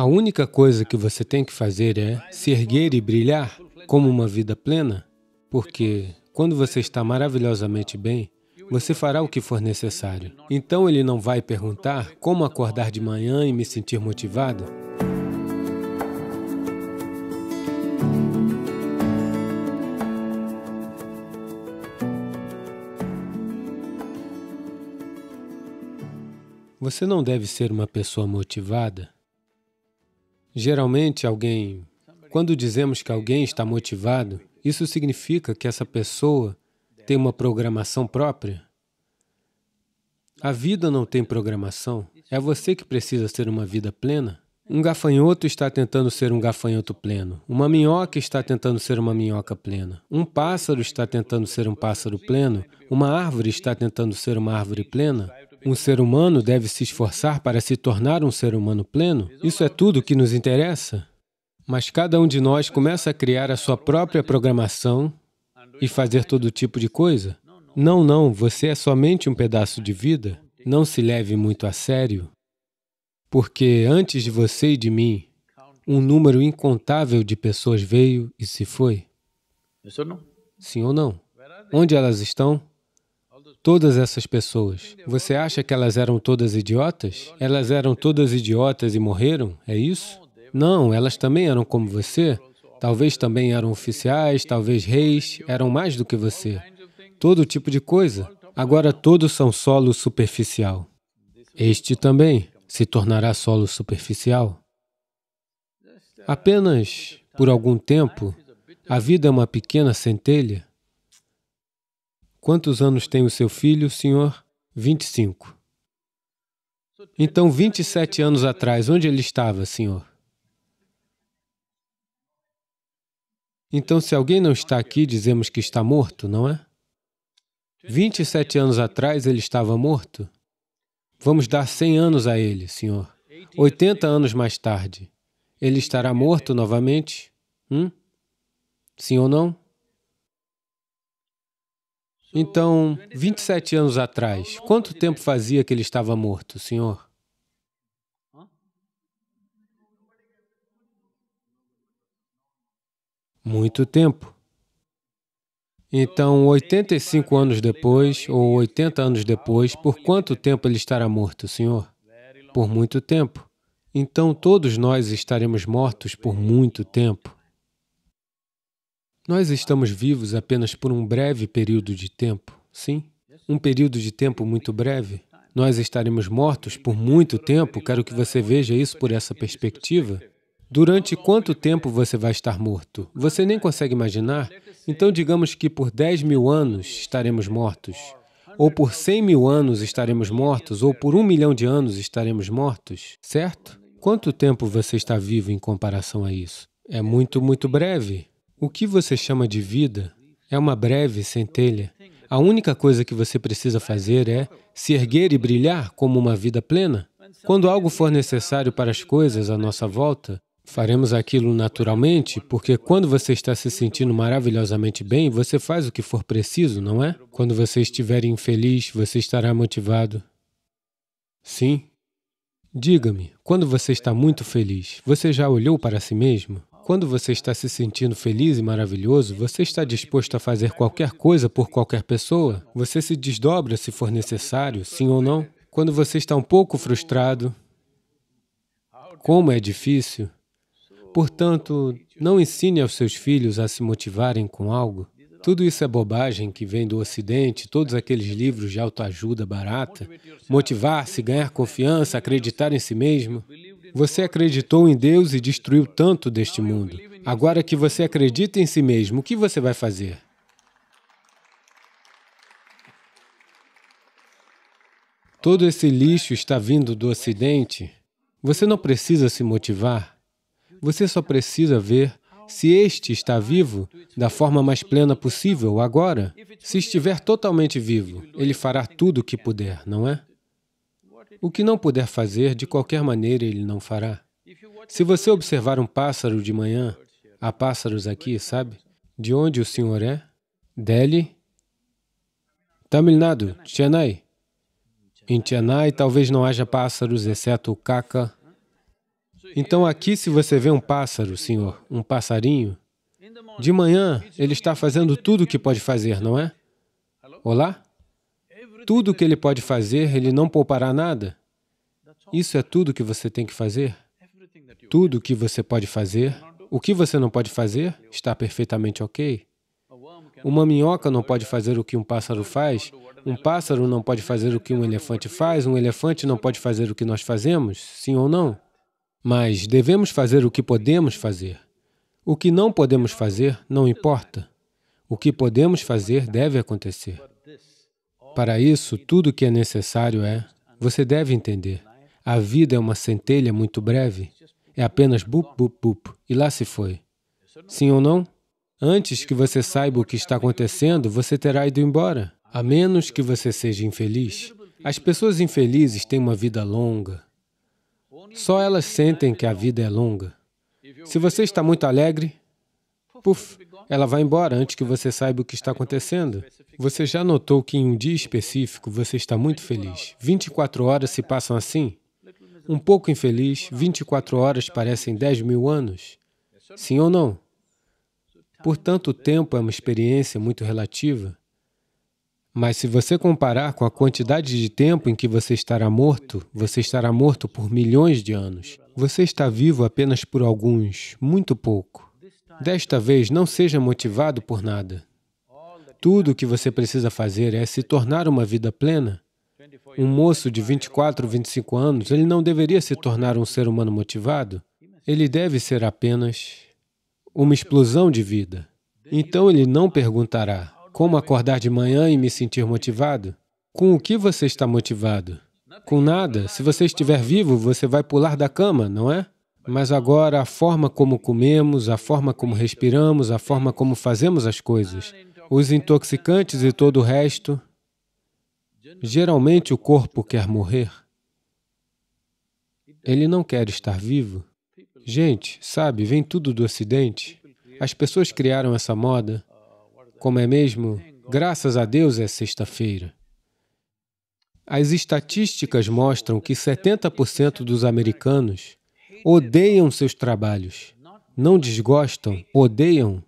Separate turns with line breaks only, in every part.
A única coisa que você tem que fazer é se erguer e brilhar como uma vida plena, porque quando você está maravilhosamente bem, você fará o que for necessário. Então ele não vai perguntar como acordar de manhã e me sentir motivado. Você não deve ser uma pessoa motivada Geralmente, alguém. Quando dizemos que alguém está motivado, isso significa que essa pessoa tem uma programação própria? A vida não tem programação. É você que precisa ser uma vida plena. Um gafanhoto está tentando ser um gafanhoto pleno. Uma minhoca está tentando ser uma minhoca plena. Um pássaro está tentando ser um pássaro pleno. Uma árvore está tentando ser uma árvore plena. Um ser humano deve se esforçar para se tornar um ser humano pleno? Isso é tudo que nos interessa? Mas cada um de nós começa a criar a sua própria programação e fazer todo tipo de coisa. Não, não, você é somente um pedaço de vida. Não se leve muito a sério. Porque antes de você e de mim, um número incontável de pessoas veio e se foi. Sim ou não? Onde elas estão? todas essas pessoas. Você acha que elas eram todas idiotas? Elas eram todas idiotas e morreram? É isso? Não, elas também eram como você. Talvez também eram oficiais, talvez reis, eram mais do que você. Todo tipo de coisa. Agora todos são solo superficial. Este também se tornará solo superficial. Apenas por algum tempo, a vida é uma pequena centelha Quantos anos tem o seu filho, senhor? 25. Então, 27 anos atrás, onde ele estava, senhor? Então, se alguém não está aqui, dizemos que está morto, não é? 27 anos atrás ele estava morto? Vamos dar 100 anos a ele, senhor. 80 anos mais tarde, ele estará morto novamente? Hum? Sim ou não? Então, 27 anos atrás, quanto tempo fazia que ele estava morto, senhor? Muito tempo. Então, 85 anos depois, ou 80 anos depois, por quanto tempo ele estará morto, senhor? Por muito tempo. Então, todos nós estaremos mortos por muito tempo. Nós estamos vivos apenas por um breve período de tempo, sim? Um período de tempo muito breve. Nós estaremos mortos por muito tempo, quero que você veja isso por essa perspectiva. Durante quanto tempo você vai estar morto? Você nem consegue imaginar? Então, digamos que por 10 mil anos estaremos mortos, ou por 100 mil anos estaremos mortos, ou por um milhão de anos estaremos mortos, certo? Quanto tempo você está vivo em comparação a isso? É muito, muito breve. O que você chama de vida é uma breve centelha. A única coisa que você precisa fazer é se erguer e brilhar como uma vida plena. Quando algo for necessário para as coisas à nossa volta, faremos aquilo naturalmente, porque quando você está se sentindo maravilhosamente bem, você faz o que for preciso, não é? Quando você estiver infeliz, você estará motivado. Sim. Diga-me, quando você está muito feliz, você já olhou para si mesmo? Quando você está se sentindo feliz e maravilhoso, você está disposto a fazer qualquer coisa por qualquer pessoa? Você se desdobra se for necessário, sim ou não? Quando você está um pouco frustrado, como é difícil. Portanto, não ensine aos seus filhos a se motivarem com algo. Tudo isso é bobagem que vem do Ocidente, todos aqueles livros de autoajuda barata. Motivar-se, ganhar confiança, acreditar em si mesmo. Você acreditou em Deus e destruiu tanto deste mundo. Agora que você acredita em si mesmo, o que você vai fazer? Todo esse lixo está vindo do Ocidente. Você não precisa se motivar. Você só precisa ver se este está vivo da forma mais plena possível agora. Se estiver totalmente vivo, ele fará tudo o que puder, não é? O que não puder fazer, de qualquer maneira ele não fará. Se você observar um pássaro de manhã, há pássaros aqui, sabe? De onde o senhor é? Delhi? Tamil Nadu, Chennai. Em Chennai talvez não haja pássaros, exceto o caca. Então aqui se você vê um pássaro, senhor, um passarinho, de manhã ele está fazendo tudo o que pode fazer, não é? Olá? tudo o que né? ele pode fazer, ele não poupará nada. Isso é tudo que você tem que fazer. Tudo o que você pode fazer, o que você não pode fazer, está perfeitamente ok. Uma minhoca não pode fazer o que um pássaro faz, um pássaro não pode fazer o que um elefante faz, um elefante não pode fazer o que nós fazemos, sim ou não? Mas devemos fazer o que podemos fazer. O que não podemos fazer não importa. O que podemos fazer deve acontecer. Para isso, tudo o que é necessário é, você deve entender, a vida é uma centelha muito breve, é apenas bup, bup, bup, e lá se foi. Sim ou não? Antes que você saiba o que está acontecendo, você terá ido embora, a menos que você seja infeliz. As pessoas infelizes têm uma vida longa. Só elas sentem que a vida é longa. Se você está muito alegre, puf, ela vai embora antes que você saiba o que está acontecendo. Você já notou que em um dia específico você está muito feliz. 24 horas se passam assim? Um pouco infeliz, 24 horas parecem 10 mil anos? Sim ou não? Portanto, o tempo é uma experiência muito relativa. Mas se você comparar com a quantidade de tempo em que você estará morto, você estará morto por milhões de anos. Você está vivo apenas por alguns, muito pouco. Desta vez, não seja motivado por nada. Tudo o que você precisa fazer é se tornar uma vida plena. Um moço de 24, 25 anos, ele não deveria se tornar um ser humano motivado. Ele deve ser apenas uma explosão de vida. Então ele não perguntará, como acordar de manhã e me sentir motivado? Com o que você está motivado? Com nada. Se você estiver vivo, você vai pular da cama, não é? Mas agora, a forma como comemos, a forma como respiramos, a forma como fazemos as coisas, os intoxicantes e todo o resto, geralmente o corpo quer morrer. Ele não quer estar vivo. Gente, sabe, vem tudo do Ocidente. As pessoas criaram essa moda. Como é mesmo? Graças a Deus é sexta-feira. As estatísticas mostram que 70% dos americanos odeiam seus trabalhos, não desgostam, odeiam.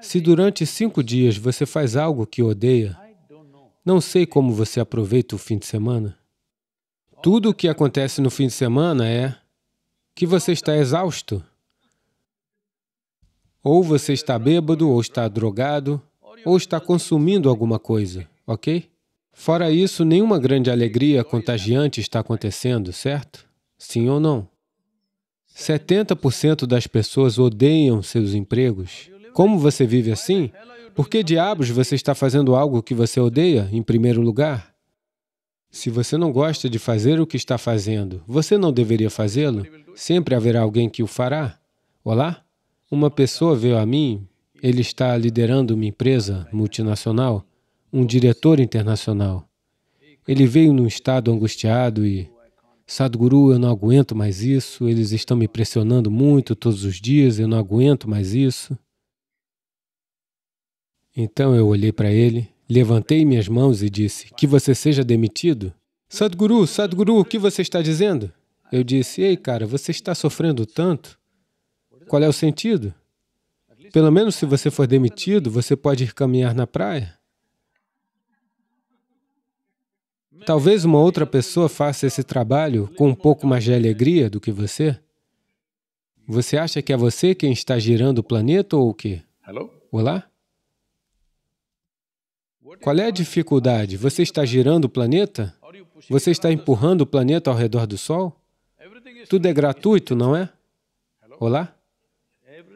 Se durante cinco dias você faz algo que odeia, não sei como você aproveita o fim de semana. Tudo o que acontece no fim de semana é que você está exausto. Ou você está bêbado, ou está drogado, ou está consumindo alguma coisa, ok? Fora isso, nenhuma grande alegria contagiante está acontecendo, certo? Sim ou não? 70% das pessoas odeiam seus empregos. Como você vive assim? Por que diabos você está fazendo algo que você odeia, em primeiro lugar? Se você não gosta de fazer o que está fazendo, você não deveria fazê-lo? Sempre haverá alguém que o fará. Olá? Uma pessoa veio a mim, ele está liderando uma empresa multinacional, um diretor internacional. Ele veio num estado angustiado e Sadhguru, eu não aguento mais isso, eles estão me pressionando muito todos os dias, eu não aguento mais isso. Então eu olhei para ele, levantei minhas mãos e disse: Que você seja demitido? Sadhguru, Sadhguru, o que você está dizendo? Eu disse: Ei, cara, você está sofrendo tanto. Qual é o sentido? Pelo menos se você for demitido, você pode ir caminhar na praia. Talvez uma outra pessoa faça esse trabalho com um pouco mais de alegria do que você. Você acha que é você quem está girando o planeta ou o quê? Olá? Qual é a dificuldade? Você está girando o planeta? Você está empurrando o planeta ao redor do Sol? Tudo é gratuito, não é? Olá?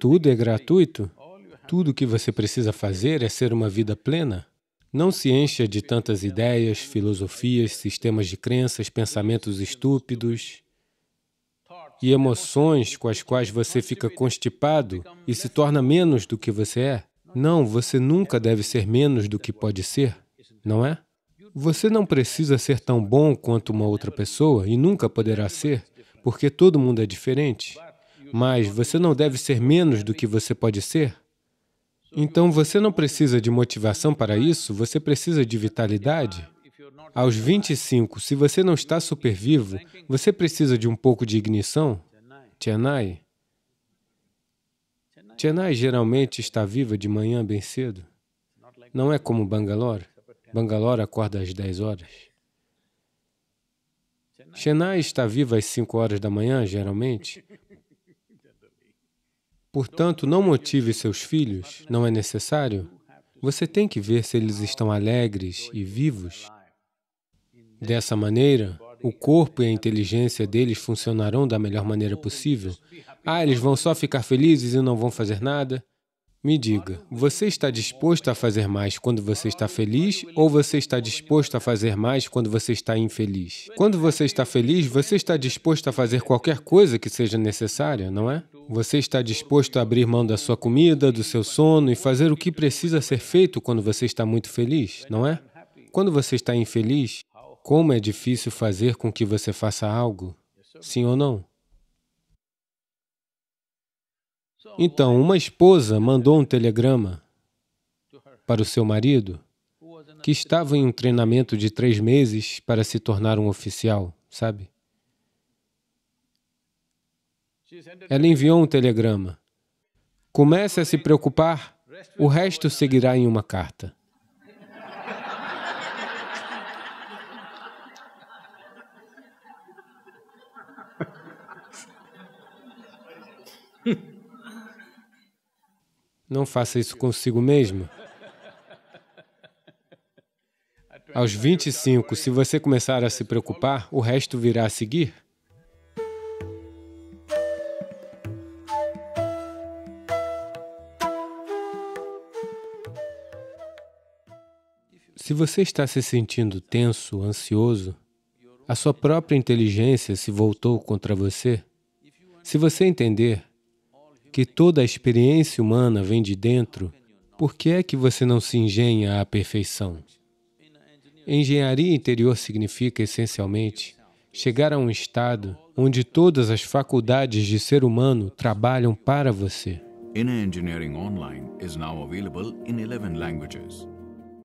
Tudo é gratuito? Tudo o que você precisa fazer é ser uma vida plena? Não se encha de tantas ideias, filosofias, sistemas de crenças, pensamentos estúpidos e emoções com as quais você fica constipado e se torna menos do que você é. Não, você nunca deve ser menos do que pode ser, não é? Você não precisa ser tão bom quanto uma outra pessoa e nunca poderá ser, porque todo mundo é diferente. Mas você não deve ser menos do que você pode ser. Então você não precisa de motivação para isso, você precisa de vitalidade. Aos 25, se você não está super vivo, você precisa de um pouco de ignição? Chennai. Chennai geralmente está viva de manhã bem cedo. Não é como Bangalore. Bangalore acorda às 10 horas. Chennai está viva às 5 horas da manhã, geralmente, Portanto, não motive seus filhos, não é necessário. Você tem que ver se eles estão alegres e vivos. Dessa maneira, o corpo e a inteligência deles funcionarão da melhor maneira possível. Ah, eles vão só ficar felizes e não vão fazer nada. Me diga, você está disposto a fazer mais quando você está feliz ou você está disposto a fazer mais quando você está infeliz? Quando você está feliz, você está disposto a fazer qualquer coisa que seja necessária, não é? Você está disposto a abrir mão da sua comida, do seu sono e fazer o que precisa ser feito quando você está muito feliz, não é? Quando você está infeliz, como é difícil fazer com que você faça algo? Sim ou não? Então, uma esposa mandou um telegrama para o seu marido, que estava em um treinamento de três meses para se tornar um oficial, sabe? Ela enviou um telegrama. Comece a se preocupar, o resto seguirá em uma carta. Não faça isso consigo mesmo. Aos 25, se você começar a se preocupar, o resto virá a seguir. Se você está se sentindo tenso, ansioso, a sua própria inteligência se voltou contra você. Se você entender que toda a experiência humana vem de dentro, por que é que você não se engenha à perfeição? Engenharia interior significa, essencialmente, chegar a um estado onde todas as faculdades de ser humano trabalham para você. Inner Engineering Online is now available in 11 languages.